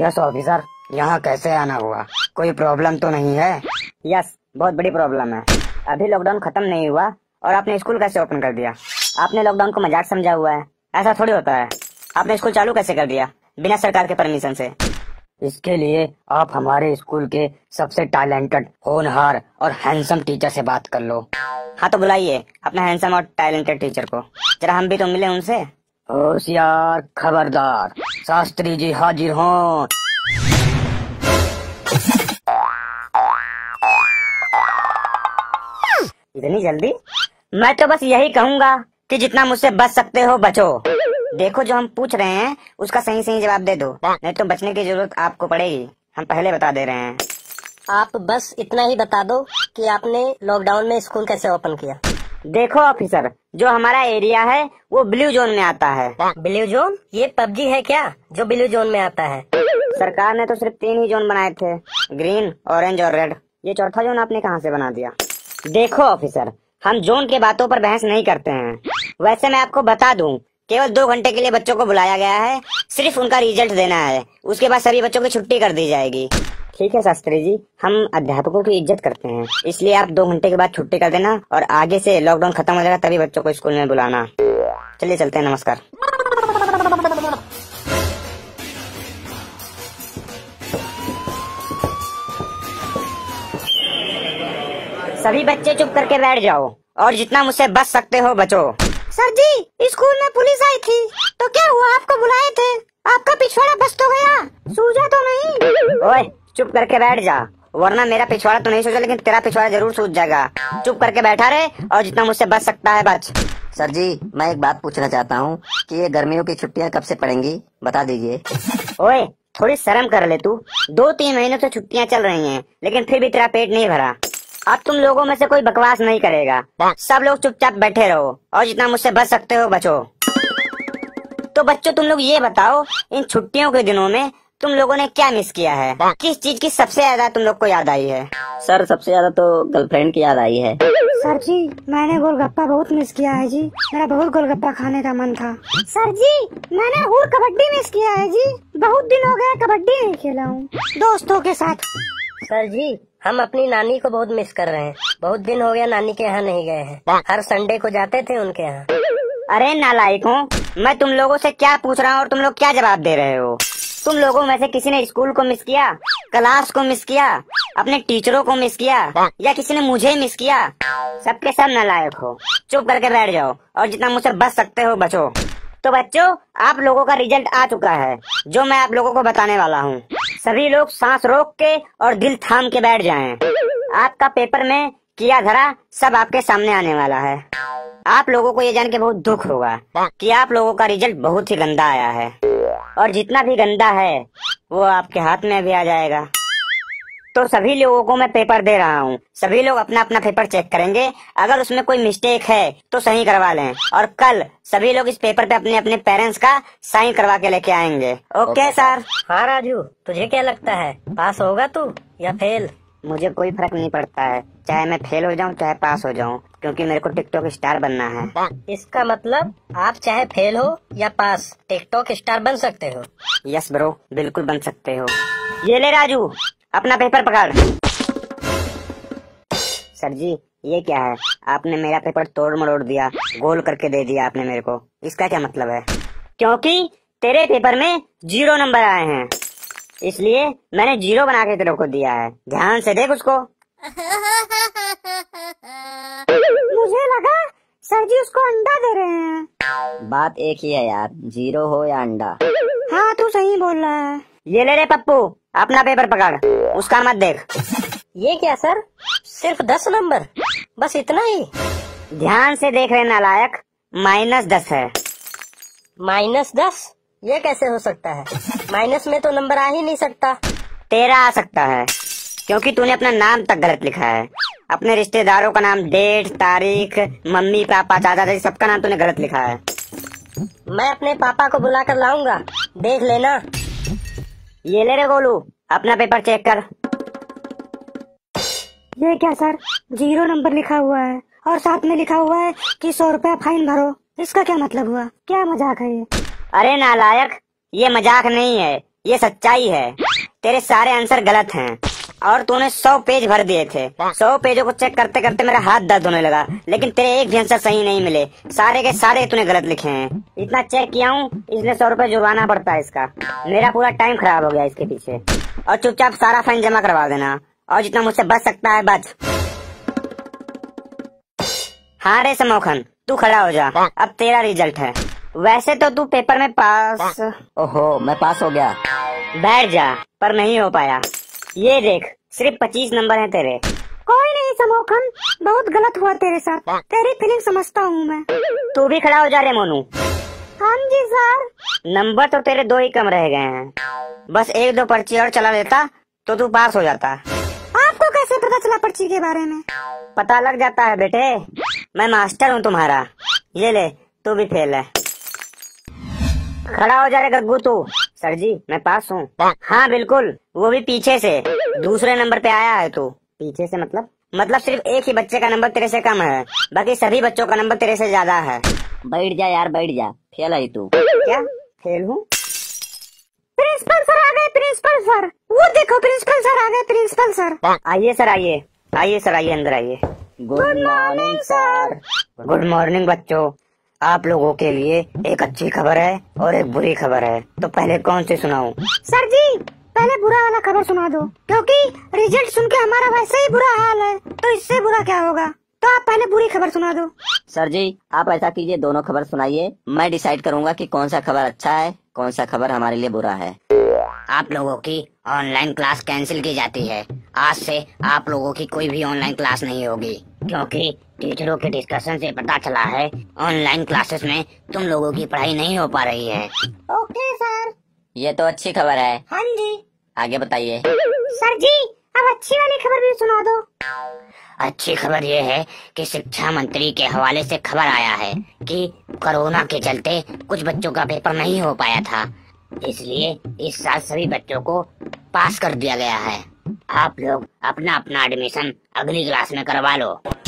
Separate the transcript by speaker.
Speaker 1: Yes officer तो यहाँ कैसे आना हुआ कोई प्रॉब्लम तो नहीं है यस बहुत बड़ी प्रॉब्लम है अभी लॉकडाउन खत्म नहीं हुआ और आपने स्कूल कैसे ओपन कर दिया आपने लॉकडाउन को मजाक समझा हुआ है ऐसा थोड़ी होता है आपने स्कूल चालू कैसे कर दिया बिना सरकार के परमिशन से इसके लिए आप हमारे स्कूल के सबसे टैलेंटेड होनहार और हैंडसम टीचर से बात कर लो हाँ तो बुलाइए अपने हैंडसम और टैलेंटेड टीचर को जरा हम भी तो मिले उनसे होशियार खबरदार शास्त्री जी हाजिर हों इतनी जल्दी मैं तो बस यही कहूंगा कि जितना मुझसे बच सकते हो बचो देखो जो हम पूछ रहे हैं उसका सही सही जवाब दे दो नहीं तो बचने की जरूरत आपको पड़ेगी हम पहले बता दे रहे हैं आप बस इतना ही बता दो कि आपने लॉकडाउन में स्कूल कैसे ओपन किया देखो ऑफिसर जो हमारा एरिया है वो ब्लू जोन में आता है ब्लू जोन ये पबजी है क्या जो ब्लू जोन में आता है सरकार ने तो सिर्फ तीन ही जोन बनाए थे ग्रीन ऑरेंज और रेड ये चौथा जोन आपने कहाँ से बना दिया देखो ऑफिसर हम जोन के बातों पर बहस नहीं करते हैं वैसे मैं आपको बता दूं केवल दो घंटे के लिए बच्चों को बुलाया गया है सिर्फ उनका रिजल्ट देना है उसके बाद सभी बच्चों की छुट्टी कर दी जाएगी ठीक है शास्त्री जी हम अध्यापकों की इज्जत करते हैं इसलिए आप दो घंटे के बाद छुट्टी कर देना और आगे से लॉकडाउन खत्म हो जाएगा तभी बच्चों को स्कूल में बुलाना चलिए चलते हैं नमस्कार सभी बच्चे चुप करके बैठ जाओ और जितना मुझसे बच सकते हो बचो सर जी स्कूल में पुलिस आई थी तो क्या हुआ आपको बुलाए थे आपका पिछवाड़ा बस तो गया सूझा तो नहीं ओए चुप करके बैठ जा वरना मेरा पिछवाड़ा तो नहीं सोचा लेकिन तेरा पिछवाड़ा जरूर सोच जाएगा चुप करके बैठा रहे और जितना मुझसे बच सकता है बच सर जी मैं एक बात पूछना चाहता हूँ कि ये गर्मियों की छुट्टियाँ कब से पड़ेंगी बता दीजिए ओए थोड़ी शर्म कर ले तू दो तीन महीने से छुट्टियाँ चल रही हैं लेकिन फिर भी तेरा पेट नहीं भरा अब तुम लोगों में से कोई बकवास नहीं करेगा सब लोग चुपचाप बैठे रहो और जितना मुझसे बच सकते हो बचो तो बच्चों तुम लोग ये बताओ इन छुट्टियों के दिनों में तुम लोगों ने क्या मिस किया है किस चीज की सबसे ज्यादा तुम लोग को याद आई है सर सबसे ज्यादा तो गर्लफ्रेंड की याद आई है सर जी मैंने गोलगप्पा बहुत मिस किया है जी मेरा बहुत गोलगप्पा खाने का मन था सर जी मैंने और कबड्डी मिस किया है जी बहुत दिन हो गया कबड्डी नहीं खेला हूँ दोस्तों के साथ सर जी हम अपनी नानी को बहुत मिस कर रहे हैं बहुत दिन हो गया नानी के यहाँ नहीं गए हैं हर संडे को जाते थे उनके यहाँ अरे नालायक हूँ मैं तुम लोगों से क्या पूछ रहा हूँ और तुम लोग क्या जवाब दे रहे हो तुम लोगों में से किसी ने स्कूल को मिस किया क्लास को मिस किया अपने टीचरों को मिस किया या किसी ने मुझे मिस किया सबके सब नालायक हो चुप करके बैठ जाओ और जितना मुझसे बच सकते हो बचो तो बच्चों आप लोगों का रिजल्ट आ चुका है जो मैं आप लोगों को बताने वाला हूँ सभी लोग सांस रोक के और दिल थाम के बैठ जाएं। आपका पेपर में किया धरा सब आपके सामने आने वाला है आप लोगों को ये जान के बहुत दुख होगा कि आप लोगों का रिजल्ट बहुत ही गंदा आया है और जितना भी गंदा है वो आपके हाथ में भी आ जाएगा तो सभी लोगों को मैं पेपर दे रहा हूँ सभी लोग अपना अपना पेपर चेक करेंगे अगर उसमें कोई मिस्टेक है तो सही करवा लें और कल सभी लोग इस पेपर पे अपने अपने पेरेंट्स का साइन करवा के लेके आएंगे ओके सर हाँ राजू तुझे क्या लगता है पास होगा तू या फेल मुझे कोई फर्क नहीं पड़ता है चाहे मैं फेल हो जाऊं चाहे पास हो जाऊं क्योंकि मेरे को टिकटॉक स्टार बनना है इसका मतलब आप चाहे फेल हो या पास टिकटॉक स्टार बन सकते हो यस ब्रो बिल्कुल बन सकते हो ये ले राजू अपना पेपर पकड़ सर जी ये क्या है आपने मेरा पेपर तोड़ मरोड़ दिया गोल करके दे दिया आपने मेरे को इसका क्या मतलब है क्योंकि तेरे पेपर में जीरो नंबर आए हैं इसलिए मैंने जीरो बना के तेरे को दिया है ध्यान से देख उसको मुझे लगा सर जी उसको अंडा दे रहे हैं बात एक ही है यार जीरो हो या अंडा हाँ तू सही बोल रहा है ये ले रे पप्पू अपना पेपर पकड़ उसका मत देख ये क्या सर सिर्फ दस नंबर बस इतना ही ध्यान से देख रहे नालायक माइनस दस है माइनस दस ये कैसे हो सकता है माइनस में तो नंबर आ ही नहीं सकता तेरा आ सकता है क्योंकि तूने अपना नाम तक गलत लिखा है अपने रिश्तेदारों का नाम डेट तारीख मम्मी पापा चाचा चाची सबका नाम तूने गलत लिखा है मैं अपने पापा को बुला कर लाऊंगा देख लेना ये ले रे गोलू अपना पेपर चेक कर ये क्या सर जीरो नंबर लिखा हुआ है और साथ में लिखा हुआ है कि सौ रुपया फाइन भरो इसका क्या मतलब हुआ क्या मजाक है ये अरे नालायक ये मजाक नहीं है ये सच्चाई है तेरे सारे आंसर गलत हैं और तूने सौ पेज भर दिए थे सौ पेजों को चेक करते करते मेरा हाथ दर्द होने लगा लेकिन तेरे एक भी आंसर सही नहीं मिले सारे के सारे तूने गलत लिखे हैं इतना चेक किया हूँ इसलिए सौ रूपए जुड़वाना पड़ता है इसका मेरा पूरा टाइम खराब हो गया इसके पीछे और चुपचाप सारा फाइन जमा करवा देना और जितना मुझसे बच सकता है बच हाँ रे समोखन तू खड़ा हो जा अब तेरा रिजल्ट है वैसे तो तू पेपर में पास ओहो मैं पास हो गया बैठ जा पर नहीं हो पाया ये देख सिर्फ पच्चीस नंबर है तेरे कोई नहीं समोखन बहुत गलत हुआ तेरे साथ तेरी फीलिंग समझता हूँ मैं तू भी खड़ा हो जा रहे मोनू हाँ जी सर नंबर तो तेरे दो ही कम रह गए हैं बस एक दो पर्ची और चला लेता तो तू पास हो जाता आपको कैसे पता चला पर्ची के बारे में पता लग जाता है बेटे मैं मास्टर हूँ तुम्हारा ये ले तू भी फेल है खड़ा हो जा रहा गग्गू तू सर जी मैं पास हूँ हाँ बिल्कुल वो भी पीछे से दूसरे नंबर पे आया है तू पीछे से मतलब मतलब सिर्फ एक ही बच्चे का नंबर तेरे से कम है बाकी सभी बच्चों का नंबर तेरे से ज्यादा है बैठ जा यार बैठ जा फेल है तू क्या फेल हूँ प्रिंसिपल सर आ गए प्रिंसिपल सर वो देखो प्रिंसिपल सर आ गए प्रिंसिपल सर आइए सर आइए आइए सर आइए अंदर आइए good morning sir good morning बच्चों आप लोगों के लिए एक अच्छी खबर है और एक बुरी खबर है तो पहले कौन सी सुनाऊं? सर जी पहले बुरा वाला खबर सुना दो क्योंकि रिजल्ट सुन के हमारा वैसे ही बुरा हाल है तो इससे बुरा क्या होगा तो आप पहले बुरी खबर सुना दो सर जी आप ऐसा कीजिए दोनों खबर सुनाइए मैं डिसाइड करूंगा कि कौन सा खबर अच्छा है कौन सा खबर हमारे लिए बुरा है आप लोगों की ऑनलाइन क्लास कैंसिल की जाती है आज से आप लोगों की कोई भी ऑनलाइन क्लास नहीं होगी क्योंकि टीचरों के डिस्कशन से पता चला है ऑनलाइन क्लासेस में तुम लोगों की पढ़ाई नहीं हो पा रही है ओके सर ये तो अच्छी खबर है हाँ जी आगे बताइए सर जी अब अच्छी वाली खबर भी सुना दो अच्छी खबर ये है कि शिक्षा मंत्री के हवाले से खबर आया है कि कोरोना के चलते कुछ बच्चों का पेपर नहीं हो पाया था इसलिए इस साल सभी बच्चों को पास कर दिया गया है आप लोग अपना अपना एडमिशन अगली क्लास में करवा लो